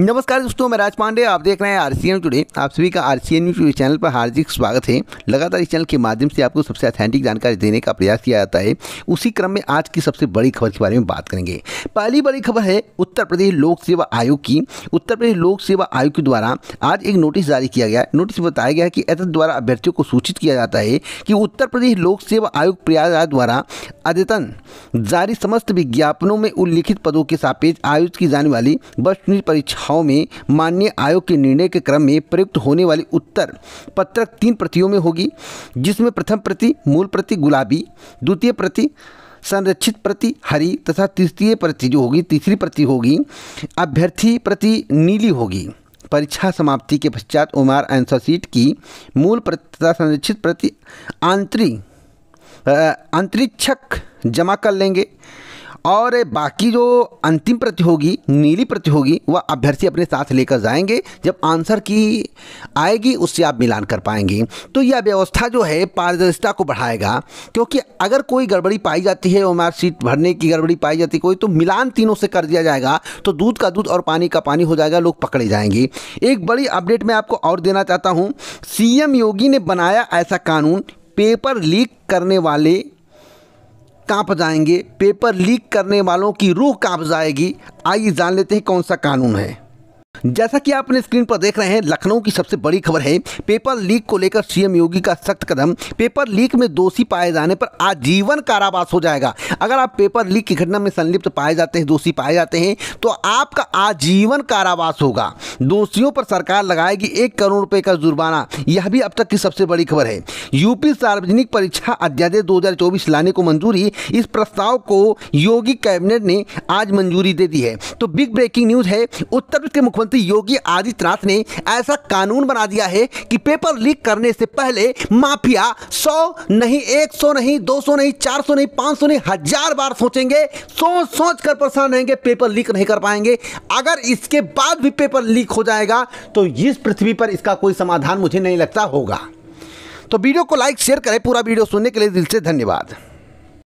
नमस्कार दोस्तों मैं राज पांडे आप देख रहे हैं आर सी टुडे आप सभी का R C N news channel पर हार्दिक स्वागत है लगातार इस चैनल के माध्यम से आपको सबसे अथेंटिक जानकारी देने का प्रयास किया जाता है उसी क्रम में आज की सबसे बड़ी खबर के बारे में बात करेंगे पहली बड़ी खबर है उत्तर प्रदेश लोक सेवा आयोग की उत्तर प्रदेश लोक सेवा आयोग के द्वारा आज एक नोटिस जारी किया गया नोटिस बताया गया कि एतद द्वारा अभ्यर्थियों को सूचित किया जाता है कि उत्तर प्रदेश लोक सेवा आयोग प्रयागराज द्वारा अद्यतन जारी समस्त विज्ञापनों में उल्लिखित पदों के सापेक्ष आयोजित की जाने वाली बस परीक्षा सभाओं में माननीय आयोग के निर्णय के क्रम में प्रयुक्त होने वाली उत्तर पत्रक तीन प्रतियों में होगी जिसमें प्रथम प्रति मूल प्रति गुलाबी द्वितीय प्रति संरक्षित प्रति हरी तथा तृतीय प्रति जो होगी तीसरी प्रति होगी अभ्यर्थी प्रति नीली होगी परीक्षा समाप्ति के पश्चात उमार आंसर सीट की मूल प्रति तथा संरक्षित प्रति आंतरिक अंतरिक्षक जमा कर लेंगे और बाकी जो अंतिम प्रति होगी नीली प्रति होगी वह अभ्यर्थी अपने साथ लेकर जाएंगे जब आंसर की आएगी उससे आप मिलान कर पाएंगे तो यह व्यवस्था जो है पारदर्शिता को बढ़ाएगा क्योंकि अगर कोई गड़बड़ी पाई जाती है ओमार सीट भरने की गड़बड़ी पाई जाती है कोई तो मिलान तीनों से कर दिया जाएगा तो दूध का दूध और पानी का पानी हो जाएगा लोग पकड़े जाएंगे एक बड़ी अपडेट मैं आपको और देना चाहता हूँ सीएम योगी ने बनाया ऐसा कानून पेपर लीक करने वाले कांप जाएंगे पेपर लीक करने वालों की रूह कांप जाएगी आइए जान लेते हैं कौन सा कानून है जैसा कि आप अपने स्क्रीन पर देख रहे हैं लखनऊ की सबसे बड़ी खबर है पेपर लीक को लेकर सीएम योगी का सख्त कदम पेपर लीक में दोषी पाए जाने पर आजीवन कारावास हो जाएगा अगर आप पेपर लीक की घटना में संलिप्त पाए जाते हैं दोषी पाए जाते हैं तो आपका आजीवन कारावास होगा दोषियों पर सरकार लगाएगी एक करोड़ रुपए का जुर्माना यह भी अब तक की सबसे बड़ी खबर है यूपी सार्वजनिक परीक्षा अध्यादेश दो लाने को मंजूरी इस प्रस्ताव को योगी कैबिनेट ने आज मंजूरी दे दी है तो बिग ब्रेकिंग न्यूज है उत्तर प्रदेश के मुख्यमंत्री मुख्यमंत्री योगी आदित्यनाथ ने ऐसा कानून बना दिया है कि पेपर लीक करने से पहले माफिया सौ नहीं एक सौ नहीं दो सौ नहीं चार सौ नहीं पांच सौ नहीं हजार बार सोचेंगे सोच सोच कर परेशान रहेंगे पेपर लीक नहीं कर पाएंगे अगर इसके बाद भी पेपर लीक हो जाएगा तो इस पृथ्वी पर इसका कोई समाधान मुझे नहीं लगता होगा तो वीडियो को लाइक शेयर करें पूरा वीडियो सुनने के लिए दिल से धन्यवाद